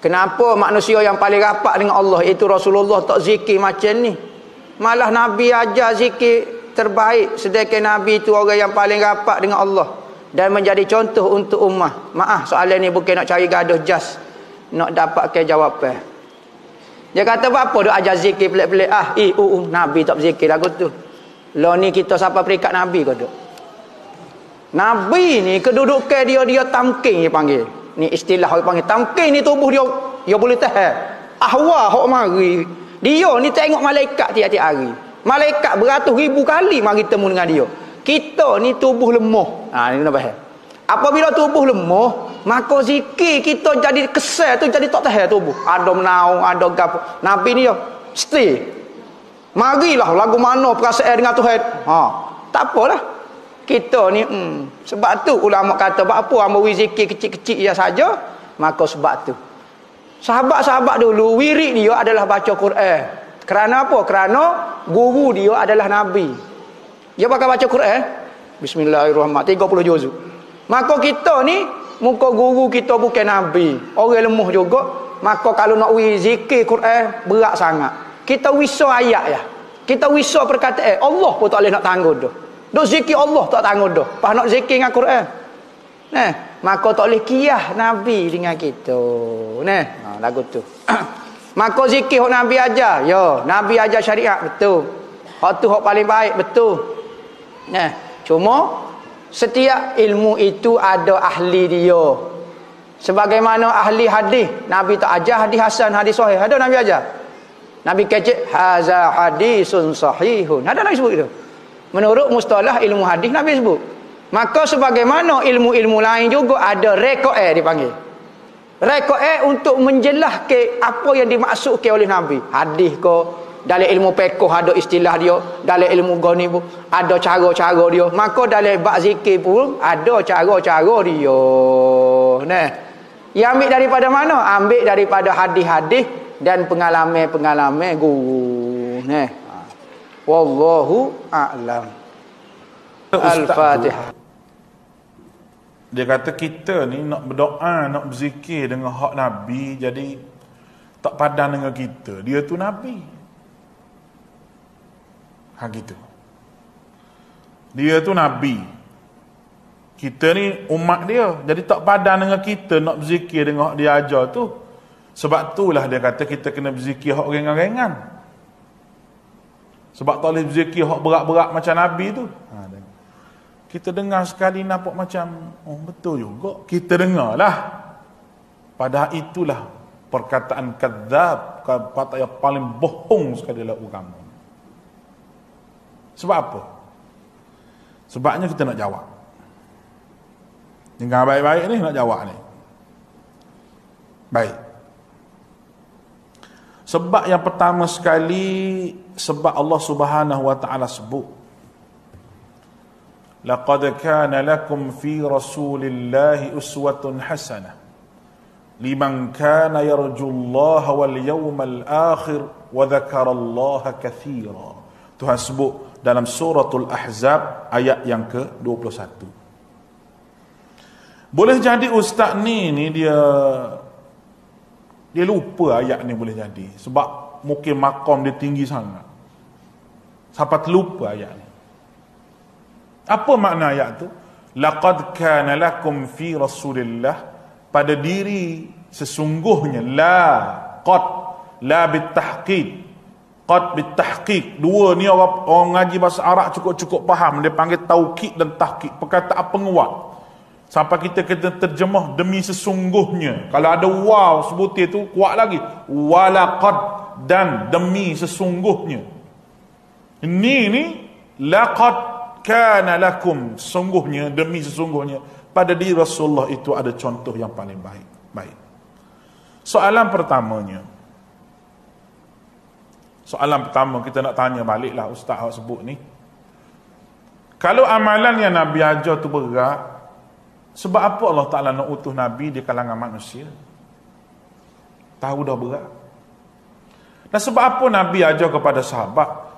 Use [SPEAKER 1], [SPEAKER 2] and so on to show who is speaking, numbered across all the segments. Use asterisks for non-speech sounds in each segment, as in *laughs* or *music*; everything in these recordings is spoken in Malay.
[SPEAKER 1] Kenapa manusia yang paling rapat dengan Allah itu Rasulullah tak zikir macam ni? Malah Nabi aja zikir terbaik. sedekah Nabi itu orang yang paling rapat dengan Allah. Dan menjadi contoh untuk umat. Maaf soalan ni bukan nak cari gaduh just Nak dapatkan jawapan. Dia kata apa dia aja zikir pelik-pelik. Ah, i, u, u. Nabi tak zikir lagu tu. Lo ni kita siapa perikat Nabi kau tu. Nabi ni kedudukan dia dia tamking dia panggil ni istilah orang panggil tangkis ni tubuh dia dia boleh tahan ahwa hok mari dia ni tengok malaikat tiap-tiap hari malaikat beratus ribu kali mari temu dengan dia kita ni tubuh lemah ha ni kena faham apabila tubuh lemah maka zikir kita jadi kesal tu jadi tak tahan tubuh ada menau ada gapo nabi ni yo, stay marilah lagu mana perasaan dengan tuhan ha tak apalah kita ni hmm. sebab tu ulama kata buat apa ambil zikir kecil-kecil je saja maka sebab tu sahabat-sahabat dulu wirid dia adalah baca Quran kerana apa kerana guru dia adalah nabi dia pakai baca Quran bismillahirrahmanirrahim 30 juzuk maka kita ni muka guru kita bukan nabi orang lemah juga maka kalau nak zikir Quran berat sangat kita wisa ayat ya kita wisa perkataan eh, Allah pun tak boleh nak tanggung tu. Duk zikir Allah tak tanggung dah. Pas nak zikir dengan Quran. Nah, maka tak boleh kiyah Nabi dengan kita. Nah, ha, lagu tu. *clears throat* maka zikir hok Nabi aja. Yo, Nabi aja syariat betul. Hok tu hok paling baik betul. Nah, cuma setiap ilmu itu ada ahli dia. Sebagaimana ahli hadis, Nabi tak aja hadis Hasan, hadis Sahih. Ada Nabi aja. Nabi kecek, haza hadisun sahihun. Ada Nabi sebut itu. Menurut mustalah ilmu hadis Nabi sebut. Maka sebagaimana ilmu-ilmu lain juga ada rekod eh dipanggil. Rekod eh untuk menjelaskan apa yang dimaksudkan oleh Nabi. Hadis ke dalam ilmu fiqh ada istilah dia, dalam ilmu goni, pun ada cara-cara dia. Maka dalam bab zikir pun ada cara-cara dia. Nah. Yang ambil daripada mana? Ambil daripada hadis-hadis dan pengalaman-pengalaman guru. Nah wallahu a'lam al-fatihah
[SPEAKER 2] dia kata kita ni nak berdoa nak berzikir dengan hak nabi jadi tak padan dengan kita dia tu nabi ha gitu dia tu nabi kita ni umat dia jadi tak padan dengan kita nak berzikir dengan hak dia ajar tu sebab itulah dia kata kita kena berzikir hak ringan-ringan sebab tak boleh berzikir hak berat-berat macam Nabi tu. Ha, kita dengar sekali nampak macam oh betul juga. Kita dengar lah. Padahal itulah perkataan kadzab, kata yang paling bohong sekali lah agama. Sebab apa? Sebabnya kita nak jawab. Dengar baik-baik ni nak jawab ni. Baik. Sebab yang pertama sekali sebab Allah Subhanahu wa taala sebut. Laqad kana lakum fi Rasulillahi uswatun hasanah liman kana yarjullaha wal yawmal akhir wa dzakarallaha katsira. Tuhan sebut dalam al Ahzab ayat yang ke-21. Boleh jadi ustaz ni ni dia dia lupa ayat ni boleh jadi sebab mungkin makam dia tinggi sangat sampai terlupa ayat ni apa makna ayat tu laqad kana lakum fi rasulillah pada diri sesungguhnya la qad la bitahqiq qad bitahqiq dua ni orang orang ngaji bahasa Arab cukup-cukup faham dia panggil taukid dan tahqiq perkataan penguat sampai kita kena terjemah demi sesungguhnya kalau ada wow sebutir tu kuat lagi Walakad dan demi sesungguhnya ini ni laqad kana lakum sungguhnya demi sesungguhnya pada diri Rasulullah itu ada contoh yang paling baik baik soalan pertamanya soalan pertama kita nak tanya baliklah ustaz awak sebut ni kalau amalan yang Nabi ajar tu berat sebab apa Allah Ta'ala nak utuh Nabi di kalangan manusia? Tahu dah berat. Dan sebab apa Nabi ajar kepada sahabat?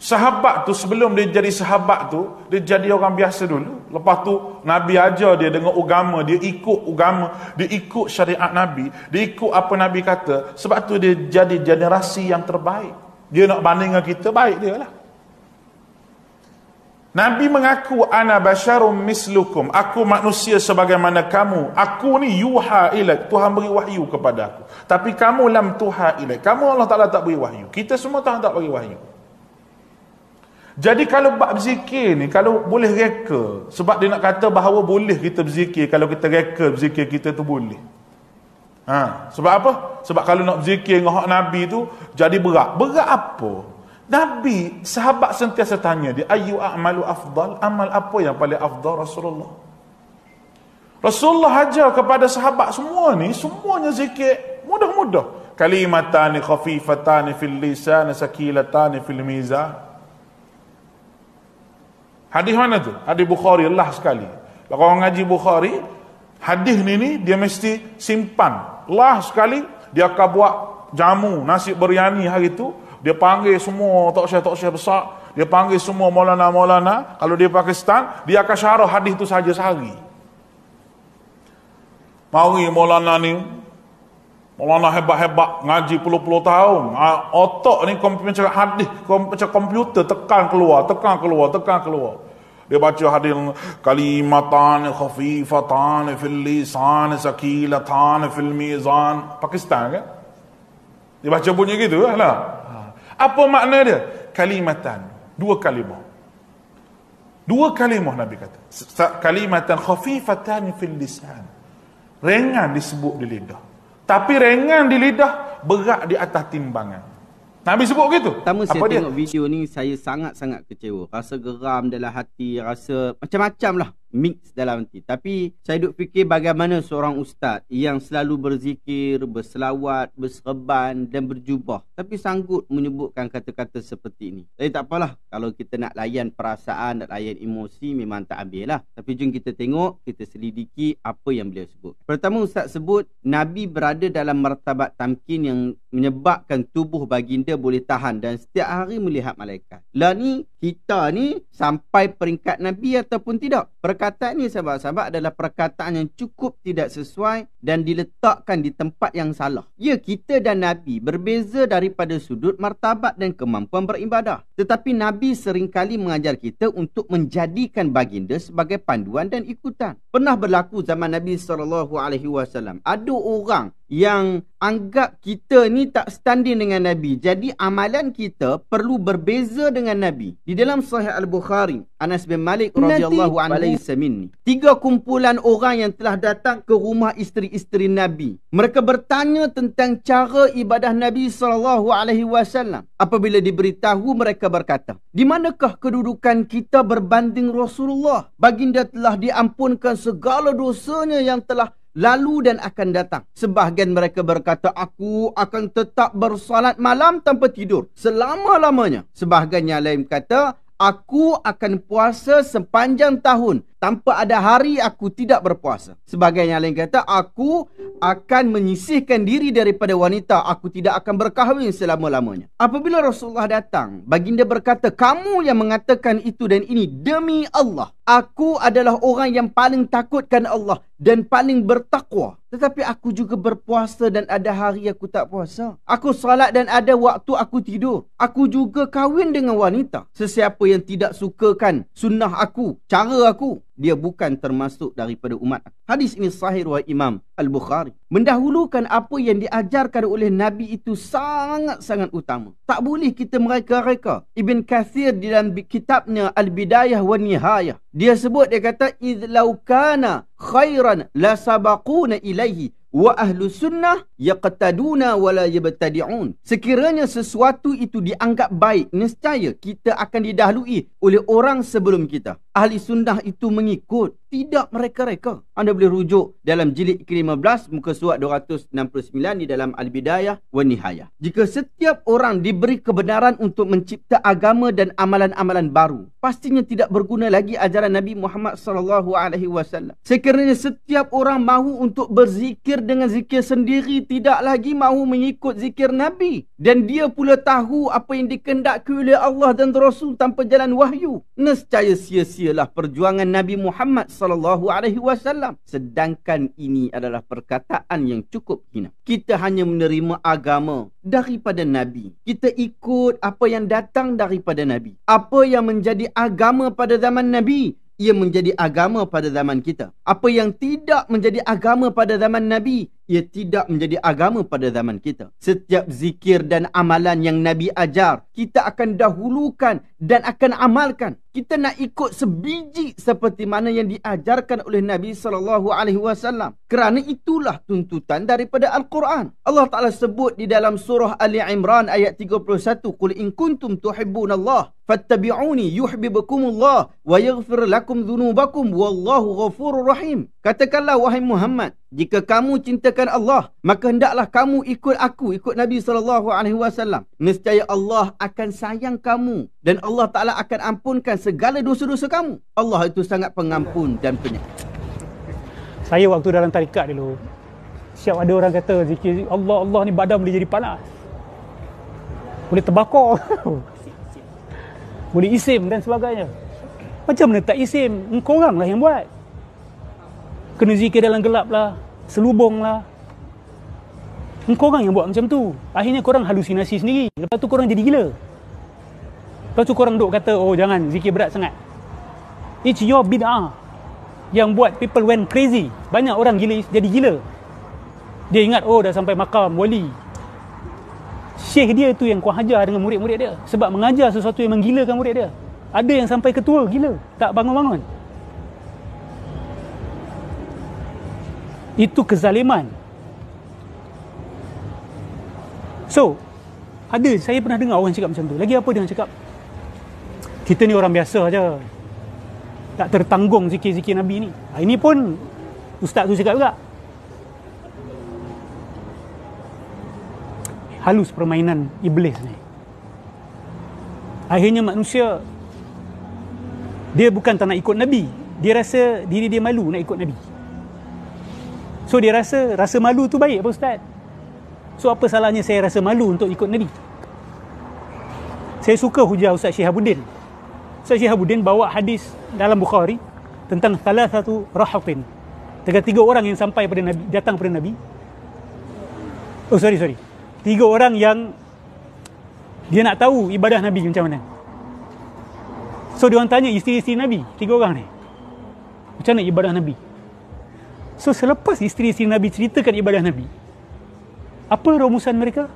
[SPEAKER 2] Sahabat tu sebelum dia jadi sahabat tu, dia jadi orang biasa dulu. Lepas tu Nabi ajar dia dengan agama, dia ikut agama, dia ikut syariat Nabi, dia ikut apa Nabi kata. Sebab tu dia jadi generasi yang terbaik. Dia nak banding dengan kita, baik dia lah. Nabi mengaku ana basyarum mislukum. Aku manusia sebagaimana kamu. Aku ni yuha ilaik. Tuhan beri wahyu kepada aku. Tapi kamu lam tuha ilaik. Kamu Allah Ta'ala tak beri wahyu. Kita semua Tuhan tak beri wahyu. Jadi kalau bab zikir ni, kalau boleh reka. Sebab dia nak kata bahawa boleh kita berzikir. Kalau kita reka berzikir kita tu boleh. Ha, sebab apa? Sebab kalau nak berzikir dengan Nabi tu, jadi berat. Berat apa? Nabi sahabat sentiasa tanya dia ayu a'malu afdal amal apa yang paling afdal Rasulullah Rasulullah ajar kepada sahabat semua ni semuanya zikir mudah-mudah kalimatani khafifatani fil lisan sakilatani fil miza. Hadis mana tu? Hadis Bukhari lah sekali. Kalau orang ngaji Bukhari, hadis ni ni dia mesti simpan. Lah sekali dia akan buat jamu nasi biryani hari tu dia panggil semua tok syekh tok syekh besar dia panggil semua maulana maulana kalau dia Pakistan dia akan syarah hadis itu saja sehari mari maulana ni maulana hebat-hebat ngaji puluh-puluh tahun ah, otak ni komputer hadis komputer komputer tekan keluar tekan keluar tekan keluar dia baca hadis kalimatan khafifatan fil lisan sakilatan fil mizan Pakistan kan dia baca bunyi gitu kan? lah. Apa makna dia? Kalimatan. Dua kalimah. Dua kalimah Nabi kata. Kalimatan khafifatan fil lisan. Ringan disebut di lidah. Tapi ringan di lidah, berat di atas timbangan. Nabi sebut begitu. Pertama saya Apa tengok dia? video ni, saya
[SPEAKER 3] sangat-sangat kecewa. Rasa geram dalam hati, rasa macam-macam lah mix dalam nanti. Tapi saya duk fikir bagaimana seorang ustaz yang selalu berzikir, berselawat, berserban dan berjubah. Tapi sanggup menyebutkan kata-kata seperti ini. Tapi eh, tak apalah. Kalau kita nak layan perasaan, nak layan emosi memang tak ambil lah. Tapi jom kita tengok, kita selidiki apa yang beliau sebut. Pertama ustaz sebut, Nabi berada dalam martabat tamkin yang menyebabkan tubuh baginda boleh tahan dan setiap hari melihat malaikat. Lah ni, kita ni sampai peringkat Nabi ataupun tidak. Perkataan ini sahabat-sahabat adalah perkataan yang cukup tidak sesuai dan diletakkan di tempat yang salah. Ya, kita dan Nabi berbeza daripada sudut martabat dan kemampuan beribadah. Tetapi Nabi seringkali mengajar kita untuk menjadikan baginda sebagai panduan dan ikutan. Pernah berlaku zaman Nabi SAW, ada orang yang anggap kita ni tak standing dengan Nabi. Jadi amalan kita perlu berbeza dengan Nabi. Di dalam Sahih Al-Bukhari, Anas bin Malik radhiyallahu anhu samin. Tiga kumpulan orang yang telah datang ke rumah isteri-isteri Nabi. Mereka bertanya tentang cara ibadah Nabi sallallahu alaihi wasallam. Apabila diberitahu mereka berkata, "Di manakah kedudukan kita berbanding Rasulullah? Baginda telah diampunkan segala dosanya yang telah lalu dan akan datang. Sebahagian mereka berkata, aku akan tetap bersalat malam tanpa tidur selama-lamanya. Sebahagian yang lain kata, aku akan puasa sepanjang tahun tanpa ada hari aku tidak berpuasa. Sebagai yang lain kata, aku akan menyisihkan diri daripada wanita. Aku tidak akan berkahwin selama-lamanya. Apabila Rasulullah datang, baginda berkata, kamu yang mengatakan itu dan ini demi Allah. Aku adalah orang yang paling takutkan Allah dan paling bertakwa. Tetapi aku juga berpuasa dan ada hari aku tak puasa. Aku salat dan ada waktu aku tidur. Aku juga kahwin dengan wanita. Sesiapa yang tidak sukakan sunnah aku, cara aku, dia bukan termasuk daripada umat. Hadis ini sahih wa Imam Al-Bukhari. Mendahulukan apa yang diajarkan oleh Nabi itu sangat-sangat utama. Tak boleh kita mereka-reka. Ibn Kathir di dalam kitabnya Al-Bidayah wa Nihayah. Dia sebut, dia kata, Izlau kana khairan la sabakuna ilaihi wa ahlu sunnah yaqtaduna wala yabtadi'un. Sekiranya sesuatu itu dianggap baik, nescaya kita akan didahului oleh orang sebelum kita. Ahli sunnah itu mengikut. Tidak mereka-reka. Anda boleh rujuk dalam jilid ke-15 muka suat 269 di dalam Al-Bidayah wa Nihayah. Jika setiap orang diberi kebenaran untuk mencipta agama dan amalan-amalan baru, pastinya tidak berguna lagi ajaran Nabi Muhammad saw alaihi Sekiranya setiap orang mahu untuk berzikir dengan zikir sendiri, tidak lagi mahu mengikut zikir Nabi. Dan dia pula tahu apa yang dikendaki oleh Allah dan Rasul tanpa jalan wahyu wahyu. Nescaya sia-sialah perjuangan Nabi Muhammad sallallahu alaihi wasallam. Sedangkan ini adalah perkataan yang cukup hina. Kita hanya menerima agama daripada Nabi. Kita ikut apa yang datang daripada Nabi. Apa yang menjadi agama pada zaman Nabi, ia menjadi agama pada zaman kita. Apa yang tidak menjadi agama pada zaman Nabi, ia tidak menjadi agama pada zaman kita. Setiap zikir dan amalan yang Nabi ajar, kita akan dahulukan dan akan amalkan. Kita nak ikut sebiji seperti mana yang diajarkan oleh Nabi sallallahu alaihi wasallam. Kerana itulah tuntutan daripada Al-Quran. Allah Taala sebut di dalam surah Ali Imran ayat 31, "Qul in kuntum tuhibbunallaha fattabi'uni yuhibbukumullah wa yaghfir lakum dhunubakum wallahu ghafurur rahim." Katakanlah wahai Muhammad, jika kamu cintakan Allah, maka hendaklah kamu ikut aku, ikut Nabi sallallahu alaihi wasallam. Niscaya Allah akan sayang kamu dan Allah Taala akan ampunkan segala dosa-dosa kamu. Allah itu sangat pengampun dan penyayang.
[SPEAKER 4] Saya waktu dalam tarikat dulu, siap ada orang kata zikir Allah Allah ni badan boleh jadi panas. Boleh terbakar. *laughs* boleh isim dan sebagainya. Macam mana tak isim? Kau oranglah yang buat. Kena zikir dalam gelap lah, selubung lah, korang yang buat macam tu akhirnya korang halusinasi sendiri lepas tu korang jadi gila lepas tu korang duk kata oh jangan zikir berat sangat it's your bid'ah yang buat people went crazy banyak orang gila jadi gila dia ingat oh dah sampai makam wali syekh dia tu yang kuah hajar dengan murid-murid dia sebab mengajar sesuatu yang menggilakan murid dia ada yang sampai ketua gila tak bangun-bangun itu kezaliman So, ada saya pernah dengar orang cakap macam tu. Lagi apa dia cakap? Kita ni orang biasa aja. Tak tertanggung zikir-zikir Nabi ni. Ha, ini pun ustaz tu cakap juga. Halus permainan iblis ni. Akhirnya manusia dia bukan tak nak ikut Nabi. Dia rasa diri dia malu nak ikut Nabi. So dia rasa rasa malu tu baik apa ustaz? So apa salahnya saya rasa malu untuk ikut Nabi? Saya suka hujah Ustaz Syihabuddin. Ustaz Syihabuddin bawa hadis dalam Bukhari tentang salah satu rahatin. Tiga, tiga orang yang sampai pada Nabi, datang pada Nabi. Oh sorry, sorry. Tiga orang yang dia nak tahu ibadah Nabi macam mana. So dia orang tanya isteri-isteri Nabi, tiga orang ni. Macam mana ibadah Nabi? So selepas isteri-isteri Nabi ceritakan ibadah Nabi, apa rumusan mereka?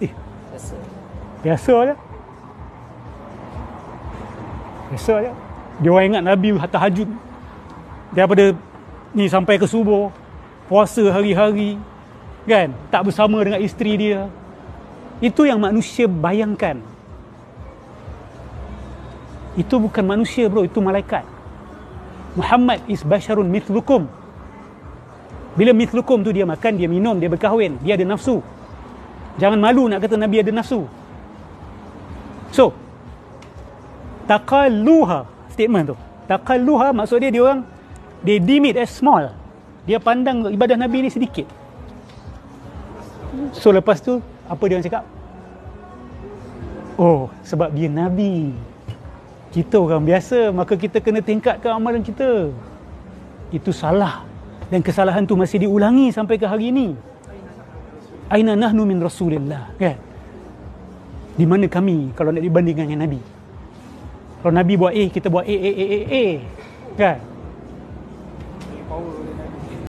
[SPEAKER 4] Eh, biasa. Biasa je. Biasa je. Dia orang ingat Nabi tahajud. Daripada ni sampai ke subuh. Puasa hari-hari. Kan? Tak bersama dengan isteri dia. Itu yang manusia bayangkan. Itu bukan manusia bro. Itu malaikat. Muhammad is basharun mitlukum. Bila mitlukum tu dia makan, dia minum, dia berkahwin, dia ada nafsu. Jangan malu nak kata Nabi ada nafsu. So, taqalluha statement tu. Taqalluha maksud dia dia orang they deem it as small. Dia pandang ibadah Nabi ni sedikit. So lepas tu apa dia orang cakap? Oh, sebab dia Nabi. Kita orang biasa, maka kita kena tingkatkan amalan kita. Itu salah dan kesalahan tu masih diulangi sampai ke hari ini aina nahnu min rasulillah kan di mana kami kalau nak dibandingkan dengan nabi kalau nabi buat A kita buat A A A A, A. kan